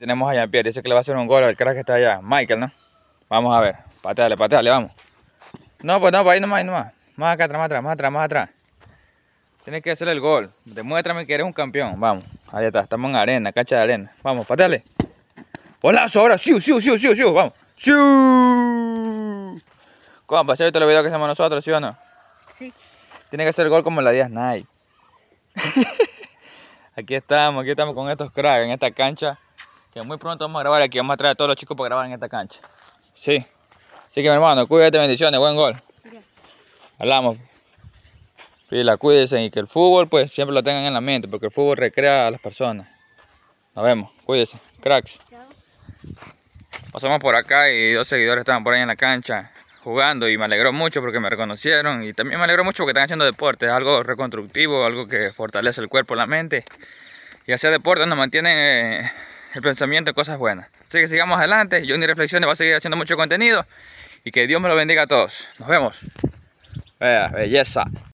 tenemos a Jean-Pierre. Dice que le va a hacer un gol al crack que está allá. Michael, ¿no? Vamos a ver. Pateale, pateale, vamos. No, pues no, pues ahí nomás, ahí nomás. Más acá atrás, más atrás, más atrás, más atrás. Tienes que hacer el gol. Demuéstrame que eres un campeón. Vamos. Ahí está. Estamos en arena, cancha de arena. Vamos, pateale. ¡Bolazo ahora. Siu, siu, siu, siu, siu. Vamos. Siu. ¿Cómo va a ser el video que hacemos nosotros, sí o no? Sí. Tiene que hacer el gol como la 10 Nike. aquí estamos, aquí estamos con estos cracks en esta cancha que muy pronto vamos a grabar aquí, vamos a traer a todos los chicos para grabar en esta cancha. Sí. Así que mi hermano, cuídate, bendiciones, buen gol. Hablamos. la cuídense y que el fútbol pues siempre lo tengan en la mente, porque el fútbol recrea a las personas. Nos vemos, cuídense, cracks. Pasamos por acá y dos seguidores estaban por ahí en la cancha jugando y me alegró mucho porque me reconocieron y también me alegró mucho porque están haciendo deporte, es algo reconstructivo, algo que fortalece el cuerpo, la mente y hacer deporte nos mantiene eh, el pensamiento, cosas buenas. Así que sigamos adelante. Yo ni reflexiones va a seguir haciendo mucho contenido. Y que Dios me lo bendiga a todos. Nos vemos. Vea, belleza.